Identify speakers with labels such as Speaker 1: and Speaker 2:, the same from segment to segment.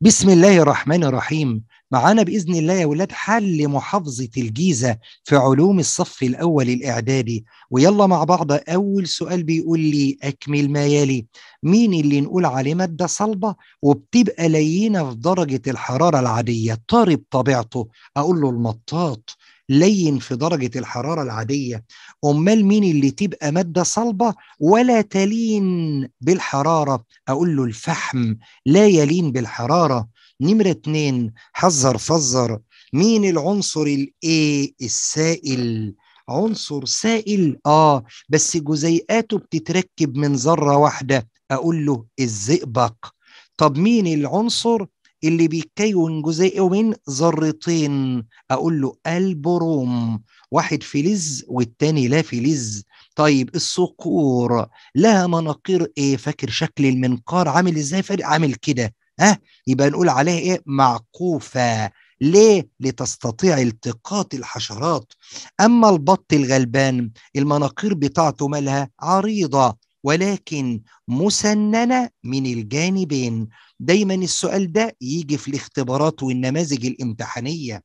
Speaker 1: بسم الله الرحمن الرحيم معانا بإذن الله يا ولاد حل محافظة الجيزة في علوم الصف الأول الإعدادي ويلا مع بعض أول سؤال بيقول لي أكمل ما يلي مين اللي نقول عليه مادة صلبة وبتبقى لينة في درجة الحرارة العادية طارب طبيعته أقول له المطاط لين في درجة الحرارة العادية أمال مين اللي تبقى مادة صلبة ولا تلين بالحرارة أقول له الفحم لا يلين بالحرارة نمرة اتنين حذر فزر مين العنصر الايه السائل عنصر سائل اه بس جزيئاته بتتركب من ذرة واحدة أقول له الزئبق طب مين العنصر اللي بيتكون جزئه من ذرتين اقول له البروم واحد فلز والتاني لا فلز طيب الصقور لها مناقير ايه فاكر شكل المنقار عامل ازاي فرق عامل كده ها يبقى نقول عليها ايه معقوفه ليه؟ لتستطيع التقاط الحشرات أما البط الغلبان المناقير بتاعته مالها عريضة ولكن مسننة من الجانبين دايما السؤال ده يجي في الاختبارات والنماذج الامتحانية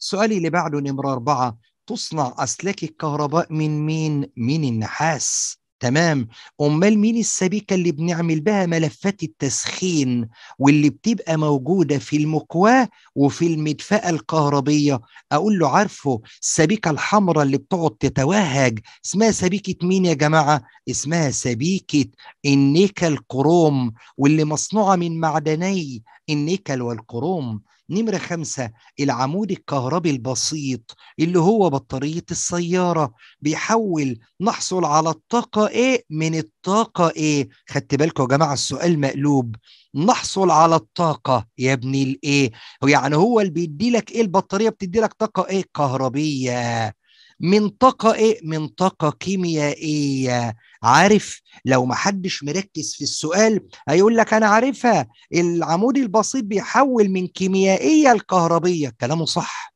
Speaker 1: السؤال اللي بعده نمرة أربعة تصنع أسلاك الكهرباء من مين؟ من النحاس تمام امال مين السبيكه اللي بنعمل بها ملفات التسخين واللي بتبقى موجوده في المكواه وفي المدفاه الكهربيه اقول له عارفه السبيكه الحمراء اللي بتقعد تتوهج اسمها سبيكه مين يا جماعه اسمها سبيكه النيكل كروم واللي مصنوعه من معدني النيكل والكروم نمرة خمسة العمود الكهربي البسيط اللي هو بطارية السيارة بيحول نحصل على الطاقة إيه من الطاقة إيه خدت بالكم يا جماعة السؤال مقلوب نحصل على الطاقة يا ابني الإيه يعني هو اللي بيدي لك إيه البطارية بتدي لك طاقة إيه كهربية من طاقة إيه؟ من طاقة كيميائية عارف لو ما حدش مركز في السؤال هيقول لك انا عارفها العمود البسيط بيحول من كيميائيه لكهربيه كلامه صح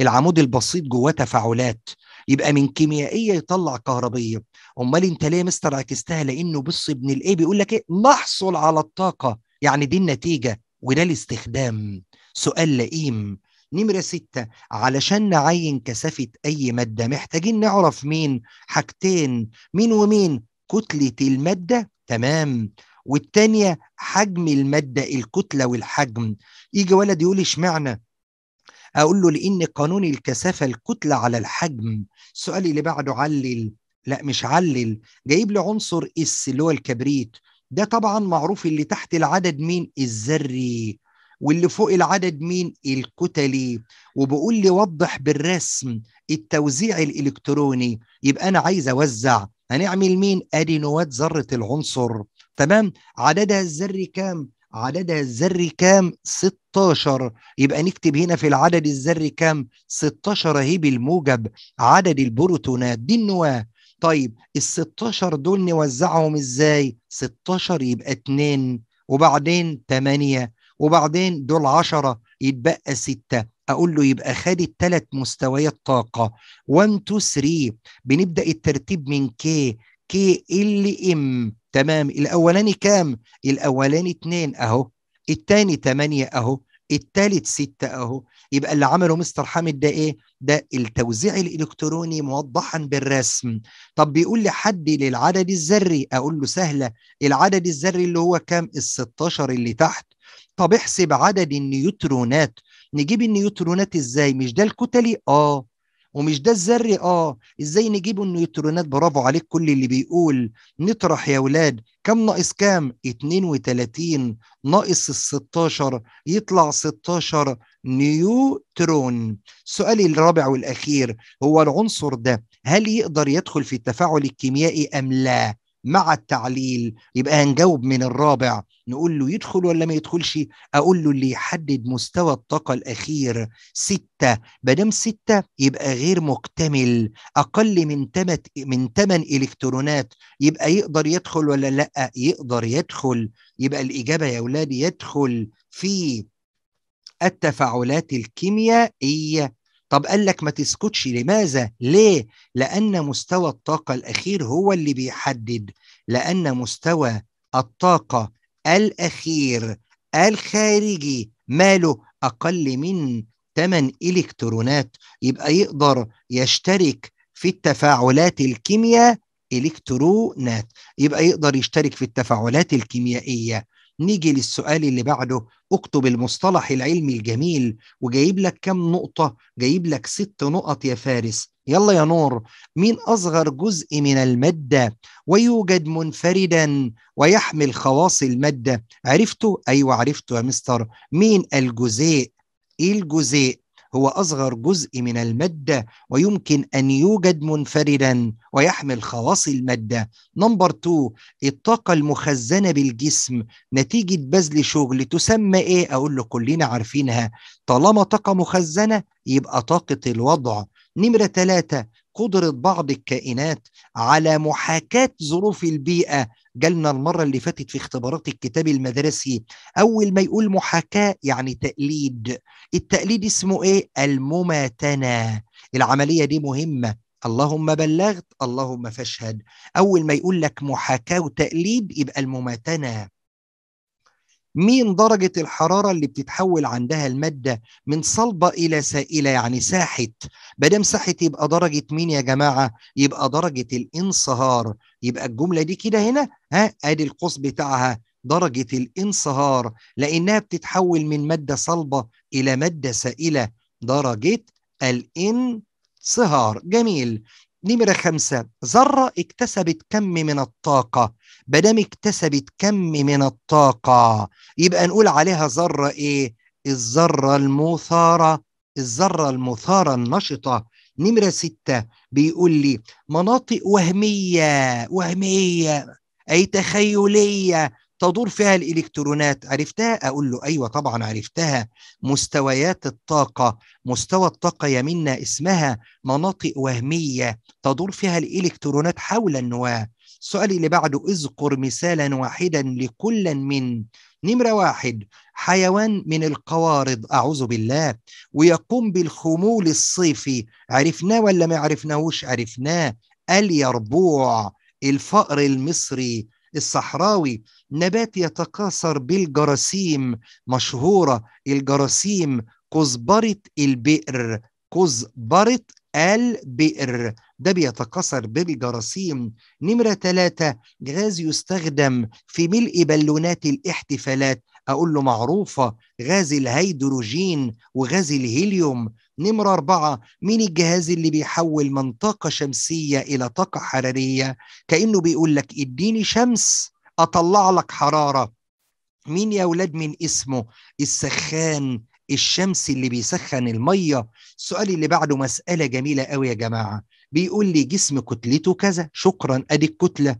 Speaker 1: العمود البسيط جواه تفاعلات يبقى من كيميائيه يطلع كهربيه امال انت ليه مستر عكستها لانه بص ابن الايه بيقول لك ايه نحصل على الطاقه يعني دي النتيجه وده الاستخدام سؤال لئيم نمرة ستة علشان نعين كثافة أي مادة محتاجين نعرف مين حاجتين مين ومين كتلة المادة تمام والتانية حجم المادة الكتلة والحجم يجي ولد يقول اشمعنى أقول له لأن قانون الكثافة الكتلة على الحجم السؤال اللي بعده علل لا مش علل جايب لي عنصر اس اللي هو الكبريت ده طبعا معروف اللي تحت العدد مين الذري واللي فوق العدد مين الكتلي وبقول لي وضح بالرسم التوزيع الالكتروني يبقى انا عايز اوزع هنعمل مين ادي نواه ذره العنصر تمام عددها الذري كام عددها الذري كام 16 يبقى نكتب هنا في العدد الذري كام 16 اهي بالموجب عدد البروتونات دي النواه طيب ال 16 دول نوزعهم ازاي 16 يبقى 2 وبعدين 8 وبعدين دول عشرة يتبقى ستة أقول له يبقى خد الثلاث مستويات طاقة 1 2 3 بنبدأ الترتيب من كي كي ال ام تمام الأولاني كام؟ الأولاني اتنين أهو التاني تمانية أهو التالت ستة أهو يبقى اللي عمله مستر حامد ده إيه؟ ده التوزيع الإلكتروني موضحا بالرسم طب بيقول لي حد للعدد الذري أقول له سهلة العدد الذري اللي هو كام؟ ال 16 اللي تحت طب احسب عدد النيوترونات نجيب النيوترونات ازاي مش ده الكتلي اه ومش ده الذري اه ازاي نجيب النيوترونات برافو عليك كل اللي بيقول نطرح يا ولاد كم ناقص كام 32 ناقص ال 16 يطلع 16 نيوترون سؤالي الرابع والاخير هو العنصر ده هل يقدر يدخل في التفاعل الكيميائي ام لا مع التعليل يبقى هنجاوب من الرابع نقول له يدخل ولا ما يدخلش اقول له اللي يحدد مستوى الطاقه الاخير ستة ما دام ستة يبقى غير مكتمل اقل من تمت من ثمان الكترونات يبقى يقدر يدخل ولا لا يقدر يدخل يبقى الاجابه يا اولاد يدخل في التفاعلات الكيميائيه طب قال لك ما تسكتش لماذا؟ ليه؟ لأن مستوى الطاقة الأخير هو اللي بيحدد لأن مستوى الطاقة الأخير الخارجي ماله أقل من 8 إلكترونات يبقى يقدر يشترك في التفاعلات الكيمياء إلكترونات يبقى يقدر يشترك في التفاعلات الكيميائية نيجي للسؤال اللي بعده اكتب المصطلح العلمي الجميل وجايب لك كم نقطة جايب لك ست نقط يا فارس يلا يا نور مين أصغر جزء من المادة ويوجد منفردا ويحمل خواص المادة عرفته؟ أيوة عرفته يا مستر مين الجزيء؟ إيه الجزيء هو اصغر جزء من الماده ويمكن ان يوجد منفردا ويحمل خواص الماده نمبر 2 الطاقه المخزنه بالجسم نتيجه بذل شغل تسمى ايه اقول له كلنا عارفينها طالما طاقه مخزنه يبقى طاقه الوضع نمره 3 قدرة بعض الكائنات على محاكاة ظروف البيئة جالنا المرة اللي فاتت في اختبارات الكتاب المدرسي أول ما يقول محاكاة يعني تقليد التقليد اسمه إيه؟ المماتنة العملية دي مهمة اللهم بلغت اللهم فاشهد أول ما يقول لك محاكاة وتقليد يبقى المماتنة مين درجة الحرارة اللي بتتحول عندها المادة من صلبة إلى سائلة يعني ساحة بدم ساحة يبقى درجة مين يا جماعة؟ يبقى درجة الانصهار يبقى الجملة دي كده هنا ها أدي القوس بتاعها درجة الانصهار لأنها بتتحول من مادة صلبة إلى مادة سائلة درجة الانصهار جميل نمرة خمسة ذرة اكتسبت كم من الطاقة بدم اكتسبت كم من الطاقة يبقى نقول عليها ذرة ايه الذرة المثارة الذرة المثارة النشطة نمرة ستة بيقول لي مناطق وهمية وهمية أي تخيلية تدور فيها الالكترونات عرفتها اقول له ايوه طبعا عرفتها مستويات الطاقه مستوى الطاقه يمنا اسمها مناطق وهميه تدور فيها الالكترونات حول النواه السؤال اللي بعده اذكر مثالا واحدا لكل من نمرة واحد حيوان من القوارض أعوذ بالله ويقوم بالخمول الصيفي عرفناه ولا ما عرفناهوش عرفناه اليربوع الفأر المصري الصحراوي نبات يتكاثر بالجراثيم مشهورة الجراثيم كزبرة البئر كزبرة البئر ده بيتكاثر بالجراثيم نمرة ثلاثة غاز يستخدم في ملء بالونات الاحتفالات أقول له معروفة غاز الهيدروجين وغاز الهيليوم نمرة أربعة مين الجهاز اللي بيحول من طاقة شمسية إلى طاقة حرارية كأنه بيقول لك اديني شمس أطلع لك حرارة مين يا أولاد من اسمه السخان الشمس اللي بيسخن المية السؤال اللي بعده مسألة جميلة قوي يا جماعة بيقول لي جسم كتلته كذا شكرا أدي الكتلة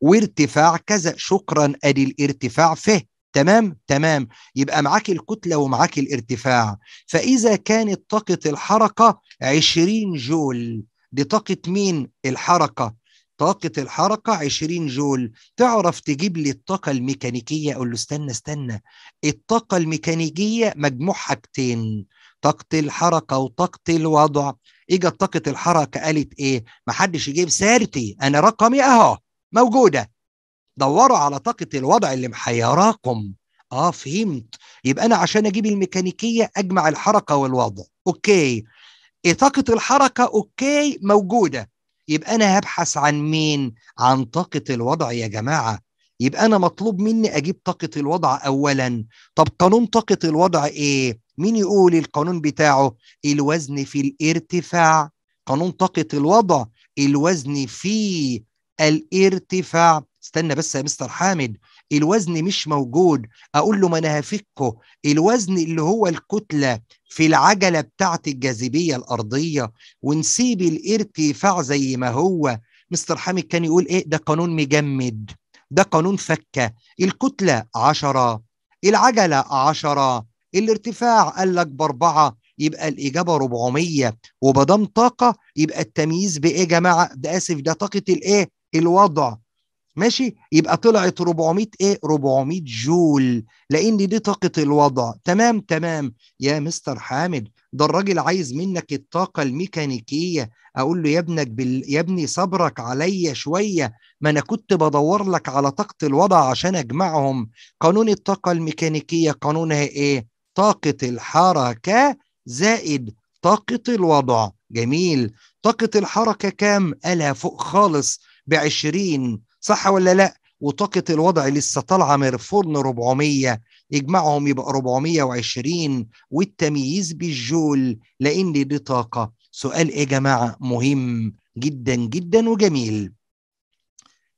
Speaker 1: وارتفاع كذا شكرا أدي الارتفاع فيه تمام تمام يبقى معاك الكتلة ومعاك الارتفاع فإذا كانت طاقة الحركة 20 جول دي طاقة مين الحركة طاقة الحركة 20 جول تعرف تجيب لي الطاقة الميكانيكية أقول له استنى استنى الطاقة الميكانيكية مجموع حاجتين طاقة الحركة وطاقة الوضع إجا طاقة الحركة قالت إيه محدش يجيب سارتي أنا رقمي أهو موجودة دوروا على طاقه الوضع اللي محيراكم اه فهمت يبقى انا عشان اجيب الميكانيكيه اجمع الحركه والوضع اوكي إيه طاقه الحركه اوكي موجوده يبقى انا هبحث عن مين عن طاقه الوضع يا جماعه يبقى انا مطلوب مني اجيب طاقه الوضع اولا طب قانون طاقه الوضع ايه مين يقول القانون بتاعه الوزن في الارتفاع قانون طاقه الوضع الوزن في الارتفاع استنى بس يا مستر حامد الوزن مش موجود اقول له ما انا هفكه الوزن اللي هو الكتله في العجله بتاعه الجاذبيه الارضيه ونسيب الارتفاع زي ما هو مستر حامد كان يقول ايه ده قانون مجمد ده قانون فكه الكتله عشرة العجله عشرة الارتفاع قال لك باربعه يبقى الإجابة 400 وما دام طاقة يبقى التمييز بإيه يا جماعة؟ ده آسف ده طاقة الإيه؟ الوضع ماشي يبقى طلعت 400 ايه 400 جول لان دي طاقه الوضع تمام تمام يا مستر حامد ده الراجل عايز منك الطاقه الميكانيكيه اقول له يا ابنك بال... يا ابني صبرك عليا شويه ما انا كنت بدور لك على طاقه الوضع عشان اجمعهم قانون الطاقه الميكانيكيه قانونها ايه طاقه الحركه زائد طاقه الوضع جميل طاقه الحركه كام قالها فوق خالص ب 20 صح ولا لا وطاقة الوضع لسه طالعة من الفرن 400 يجمعهم يبقى 420 والتمييز بالجول لأن دي طاقة سؤال إيه يا جماعة مهم جدا جدا وجميل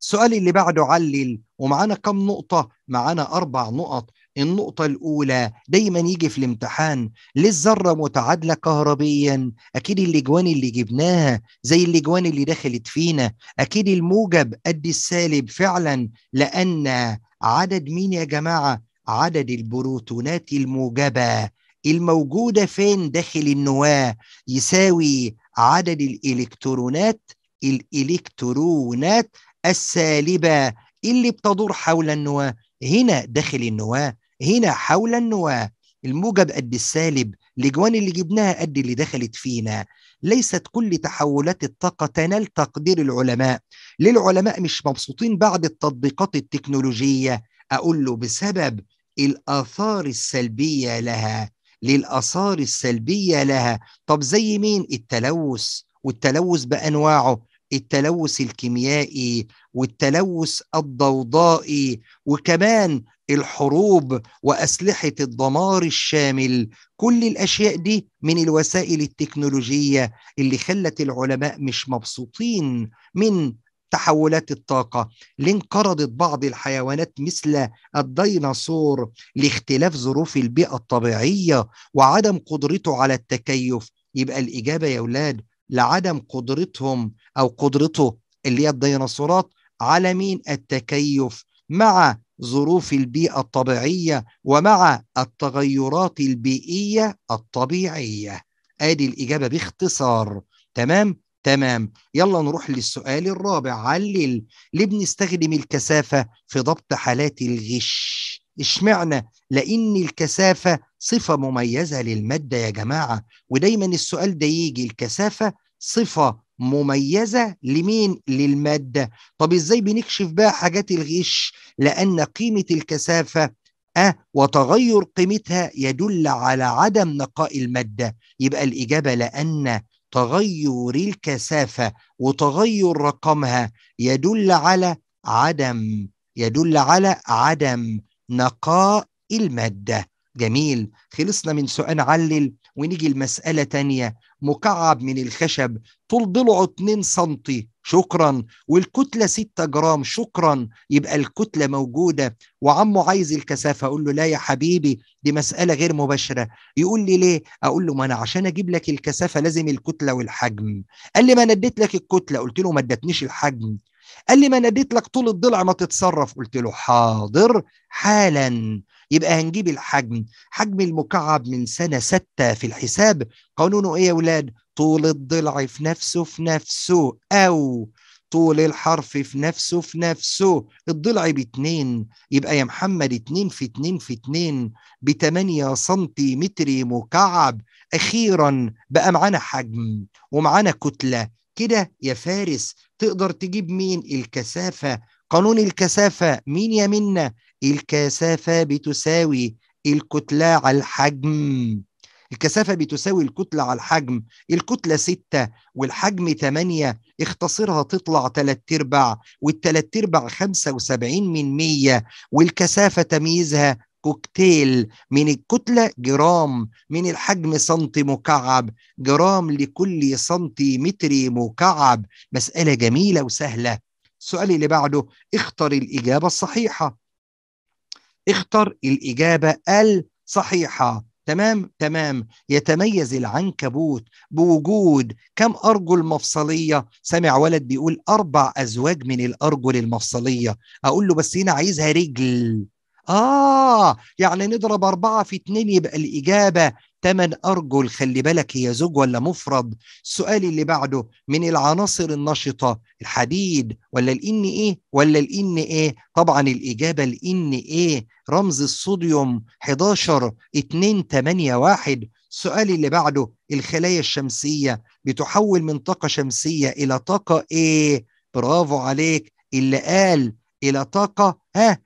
Speaker 1: السؤال اللي بعده علل ومعانا كم نقطة؟ معانا أربع نقط النقطة الأولى دايما يجي في الامتحان ليه الذرة متعادلة كهربيا أكيد الإجوان اللي جبناها زي الإجوان اللي دخلت فينا أكيد الموجب قد السالب فعلا لأن عدد مين يا جماعة عدد البروتونات الموجبة الموجودة فين داخل النواة يساوي عدد الإلكترونات الإلكترونات السالبة اللي بتدور حول النواة هنا داخل النواة هنا حول النواه الموجب قد السالب الاجوان اللي جبناها قد اللي دخلت فينا ليست كل تحولات الطاقه تنال تقدير العلماء للعلماء مش مبسوطين بعد التطبيقات التكنولوجيه اقول له بسبب الاثار السلبيه لها للاثار السلبيه لها طب زي مين التلوث والتلوث بانواعه التلوث الكيميائي والتلوث الضوضائي وكمان الحروب واسلحه الدمار الشامل كل الاشياء دي من الوسائل التكنولوجيه اللي خلت العلماء مش مبسوطين من تحولات الطاقة لانقرضت بعض الحيوانات مثل الديناصور لاختلاف ظروف البيئة الطبيعية وعدم قدرته على التكيف يبقى الإجابة يا أولاد لعدم قدرتهم أو قدرته اللي هي الديناصورات على مين التكيف مع ظروف البيئة الطبيعية ومع التغيرات البيئية الطبيعية ادي الإجابة باختصار تمام؟ تمام يلا نروح للسؤال الرابع علل ليه بنستخدم الكثافة في ضبط حالات الغش اشمعنى لأن الكثافة صفة مميزة للمادة يا جماعة ودايما السؤال ده يجي الكثافة صفة مميزة لمين؟ للمادة طب إزاي بنكشف بقى حاجات الغش؟ لأن قيمة الكثافة أه وتغير قيمتها يدل على عدم نقاء المادة يبقى الإجابة لأن تغير الكثافة وتغير رقمها يدل على عدم يدل على عدم نقاء المادة جميل خلصنا من سؤال علل ونيجي لمسألة تانية مكعب من الخشب طول ضلعه 2 سم شكرا والكتلة 6 جرام شكرا يبقى الكتلة موجودة وعمه عايز الكثافة أقول له لا يا حبيبي دي مسألة غير مباشرة يقول لي ليه أقول له ما أنا عشان أجيب لك الكثافة لازم الكتلة والحجم قال لي ما أنا اديت لك الكتلة قلت له ما ادتنيش الحجم قال لي ما انا اديت لك طول الضلع ما تتصرف قلت له حاضر حالا يبقى هنجيب الحجم حجم المكعب من سنة ستة في الحساب قانونه إيه يا أولاد طول الضلع في نفسه في نفسه أو طول الحرف في نفسه في نفسه الضلع باتنين يبقى يا محمد اتنين في اتنين في اتنين بتمانية سنتيمتر مكعب أخيرا بقى معانا حجم ومعانا كتلة كده يا فارس تقدر تجيب مين الكثافة قانون الكثافة مين يا منا الكثافة بتساوي الكتلة على الحجم الكثافة بتساوي الكتلة على الحجم الكتلة ستة والحجم 8 اختصرها تطلع تلات ارباع والتلات ارباع 75 من 100 والكثافة تمييزها كوكتيل من الكتلة جرام من الحجم سنتي مكعب جرام لكل سنتي متر مكعب مسألة جميلة وسهلة السؤال اللي بعده اختر الإجابة الصحيحة اختر الإجابة الصحيحة تمام تمام يتميز العنكبوت بوجود كم أرجل مفصلية سمع ولد بيقول أربع أزواج من الأرجل المفصلية أقول له بس هنا عايزها رجل آه يعني نضرب أربعة في اتنين يبقى الإجابة ثمان أرجل خلي بالك هي زوج ولا مفرد السؤال اللي بعده من العناصر النشطة الحديد ولا الإن إيه ولا الإن إيه طبعا الإجابة الإن إيه رمز الصوديوم 11 2 8 1 السؤال اللي بعده الخلايا الشمسية بتحول من طاقة شمسية إلى طاقة إيه برافو عليك اللي قال إلى طاقة ها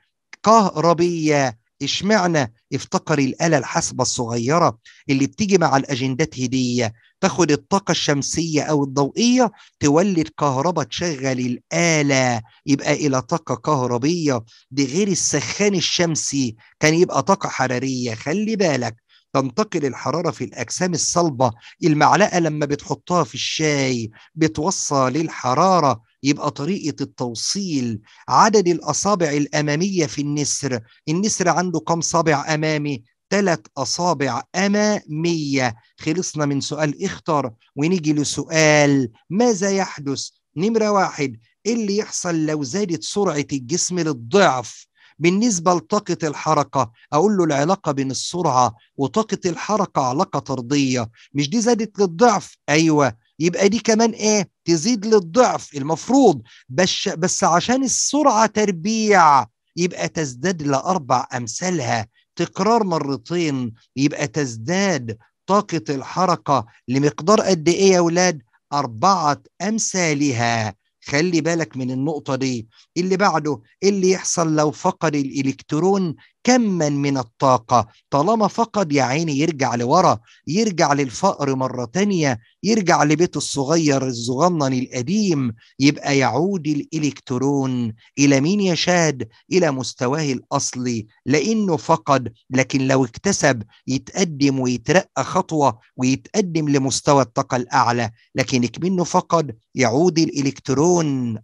Speaker 1: كهربية اشمعنى افتقر الآلة الحاسبة الصغيرة اللي بتيجي مع الأجندات هدية تاخد الطاقة الشمسية أو الضوئية تولد كهرباء تشغل الآلة يبقى إلى طاقة كهربية دي غير السخان الشمسي كان يبقى طاقة حرارية خلي بالك تنتقل الحرارة في الأجسام الصلبة المعلقة لما بتحطها في الشاي بتوصل للحرارة يبقى طريقة التوصيل عدد الأصابع الأمامية في النسر النسر عنده كم صابع أمامي؟ ثلاث أصابع أمامية خلصنا من سؤال اختر ونيجي لسؤال ماذا يحدث؟ نمرة واحد إيه اللي يحصل لو زادت سرعة الجسم للضعف؟ بالنسبة لطاقة الحركة أقول له العلاقة بين السرعة وطاقة الحركة علاقة طردية مش دي زادت للضعف أيوة يبقى دي كمان ايه تزيد للضعف المفروض بس بس عشان السرعه تربيع يبقى تزداد لاربع امثالها تكرار مرتين يبقى تزداد طاقه الحركه لمقدار قد ايه يا ولاد اربعه امثالها خلي بالك من النقطة دي اللي بعده إيه اللي يحصل لو فقد الإلكترون كما من الطاقة طالما فقد يا عيني يرجع لورا يرجع للفقر مرة تانية يرجع لبيته الصغير الزغنن القديم يبقى يعود الإلكترون إلى مين يشاد إلى مستواه الأصلي لأنه فقد لكن لو اكتسب يتقدم ويترقى خطوة ويتقدم لمستوى الطاقة الأعلى لكن منه فقد يعود الإلكترون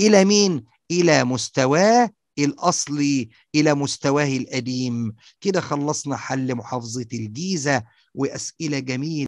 Speaker 1: إلى مين؟ إلى مستواه الأصلي إلى مستواه القديم كده خلصنا حل محافظة الجيزة وأسئلة جميلة